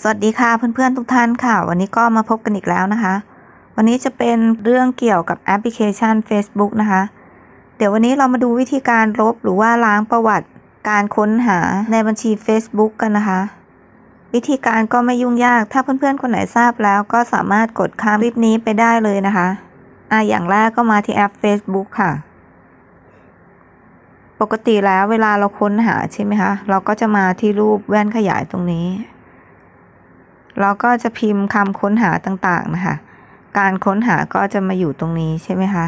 สวัสดีค่ะเพื่อนๆ ทุกท่านค่ะ วันนี้ก็มาพบกันอีกแล้วนะคะ วันนี้จะเป็นเรื่องเกี่ยวกับแอปพลิเคชัน Facebook นะคะ เดี๋ยววันนี้เรามาดูวิธีการลบหรือว่าล้างประวัติการค้นหาในบัญชี Facebook กันนะคะ วิธีการก็ไม่ยุ่งยากถ้าเพื่อนๆ คนไหนทราบแล้วก็สามารถกดข้ามคลิปนี้ไปได้เลยนะคะ อ่ะ อย่างแรกก็มาที่แอป Facebook ค่ะ ปกติแล้วเวลาเราค้นหาใช่ไหมคะเราก็จะมาที่รูปแว่นขยายตรงนี้เราก็จะพิมพ์คำค้นหาต่างๆนะคะ การค้นหาก็จะมาอยู่ตรงนี้ใช่ไหมคะ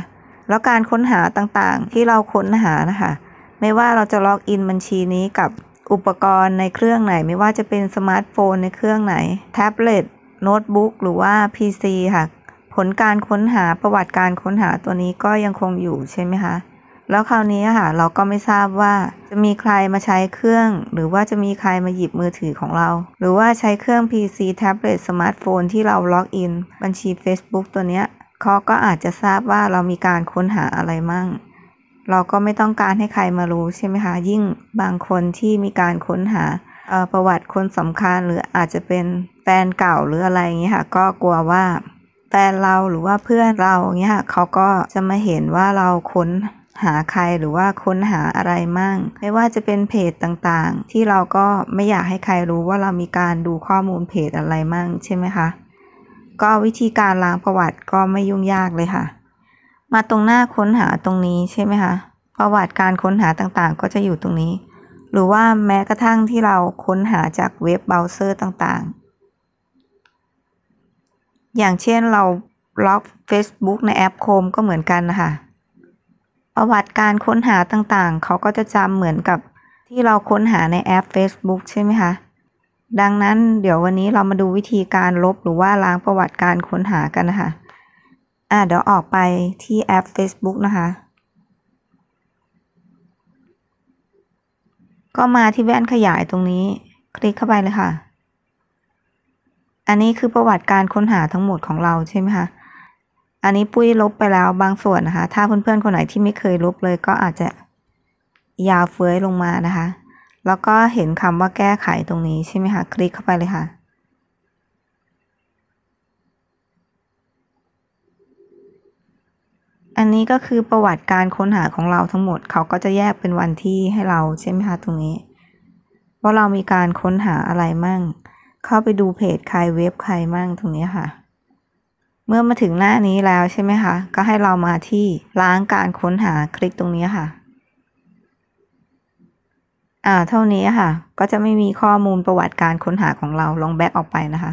แล้วการค้นหาต่างๆที่เราค้นหานะคะ ไม่ว่าเราจะล็อกอินบัญชีนี้กับอุปกรณ์ในเครื่องไหนไม่ว่าจะเป็นสมาร์ทโฟนในเครื่องไหนแท็บเล็ตโน้ตบุ๊กหรือว่า PC ค่ะผลการค้นหาประวัติการค้นหาตัวนี้ก็ยังคงอยู่ใช่ไหมคะแล้วคราวนี้ค่ะเราก็ไม่ทราบว่าจะมีใครมาใช้เครื่อง หรือว่าจะมีใครมาหยิบมือถือของเรา หรือว่าใช้เครื่อง PC แท็บเล็ตสมาร์ทโฟนที่เราล็อกอินบัญชี Facebook ตัวเนี้ยเขาก็อาจจะทราบว่าเรามีการค้นหาอะไรมั่ง เราก็ไม่ต้องการให้ใครมารู้ใช่ไหมคะยิ่งบางคนที่มีการค้นหาประวัติคนสำคัญ หรืออาจจะเป็นแฟนเก่าหรืออะไรอย่างเงี้ยค่ะก็กลัวว่าแฟนเราหรือว่าเพื่อนเราเงี้ยเขาก็จะมาเห็นว่าเราค้นหาใครหรือว่าค้นหาอะไรมั่ง ไม่ว่าจะเป็นเพจต่างๆ ที่เราก็ไม่อยากให้ใครรู้ว่าเรามีการดูข้อมูลเพจอะไรมั่งใช่ไหมคะ ก็วิธีการล้างประวัติก็ไม่ยุ่งยากเลยค่ะ มาตรงหน้าค้นหาตรงนี้ ใช่ไหมคะ ประวัติการค้นหาต่างๆ ก็จะอยู่ตรงนี้ หรือว่าแม้กระทั่งที่เราค้นหาจากเว็บเบราว์เซอร์ต่างๆ อย่างเช่นเราล็อก Facebook ในแอป Chrome ก็เหมือนกันนะคะประวัติการค้นหาต่างๆเขาก็จะจำเหมือนกับที่เราค้นหาในแอป Facebook ใช่ไหมคะ ดังนั้นเดี๋ยววันนี้เรามาดูวิธีการลบหรือว่าล้างประวัติการค้นหากันนะคะอ่าเดี๋ยวออกไปที่แอป Facebook นะคะ ก็มาที่แว่นขยายตรงนี้คลิกเข้าไปเลยค่ะ อันนี้คือประวัติการค้นหาทั้งหมดของเราใช่ไหมคะอันนี้ปุ้ยลบไปแล้วบางส่วนนะคะ ถ้าเพื่อนๆคนไหนที่ไม่เคยลบเลยก็อาจจะยาวเฟ้ยลงมานะคะ แล้วก็เห็นคำว่าแก้ไขตรงนี้ใช่ไหมคะคลิกเข้าไปเลยค่ะ อันนี้ก็คือประวัติการค้นหาของเราทั้งหมด เขาก็จะแยกเป็นวันที่ให้เราใช่ไหมคะตรงนี้ ว่าเรามีการค้นหาอะไรมั่ง เข้าไปดูเพจใครเว็บใครมั่งตรงนี้ค่ะเมื่อมาถึงหน้านี้แล้วใช่ไหมคะ ก็ให้เรามาที่ล้างการค้นหาคลิกตรงนี้ค่ะ อ่า เท่านี้ค่ะ ก็จะไม่มีข้อมูลประวัติการค้นหาของเราลองแบ็กออกไปนะคะ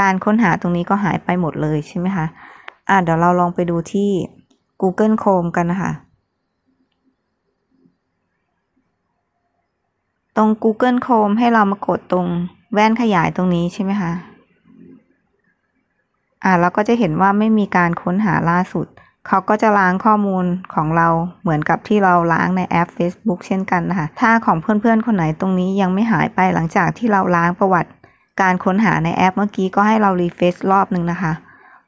การค้นหาตรงนี้ก็หายไปหมดเลยใช่ไหมคะ อ่าเดี๋ยวเราลองไปดูที่ Google Chrome กันนะคะตรง Google Chrome ให้เรามากดตรงแว่นขยายตรงนี้ ใช่ไหมคะอ่าเราก็จะเห็นว่าไม่มีการค้นหาล่าสุด เขาก็จะล้างข้อมูลของเราเหมือนกับที่เราล้างในแอป Facebook เช่นกันนะคะ ถ้าของเพื่อนๆ คนไหนตรงนี้ยังไม่หายไปหลังจากที่เราล้างประวัติ การค้นหาในแอปเมื่อกี้ก็ให้เรารีเฟซรอบนึงนะคะ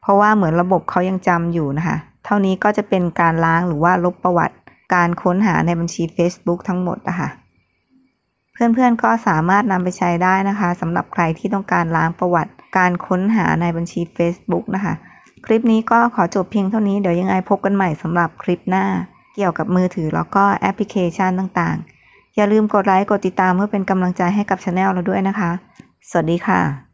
เพราะว่าเหมือนระบบเขายังจำอยู่นะคะ เท่านี้ก็จะเป็นการล้างหรือว่าลบประวัติ การค้นหาในบัญชี Facebook ทั้งหมดนะคะเพื่อนๆ ก็สามารถนำไปใช้ได้นะคะสำหรับใครที่ต้องการล้างประวัติการค้นหาในบัญชี Facebook นะคะ คลิปนี้ก็ขอจบเพียงเท่านี้เดี๋ยวยังไงพบกันใหม่สำหรับคลิปหน้า เกี่ยวกับมือถือแล้วก็แอปพลิเคชันต่างๆ อย่าลืมกดไลค์กดติดตามเพื่อเป็นกำลังใจให้กับช anel เราด้วยนะคะ สวัสดีค่ะ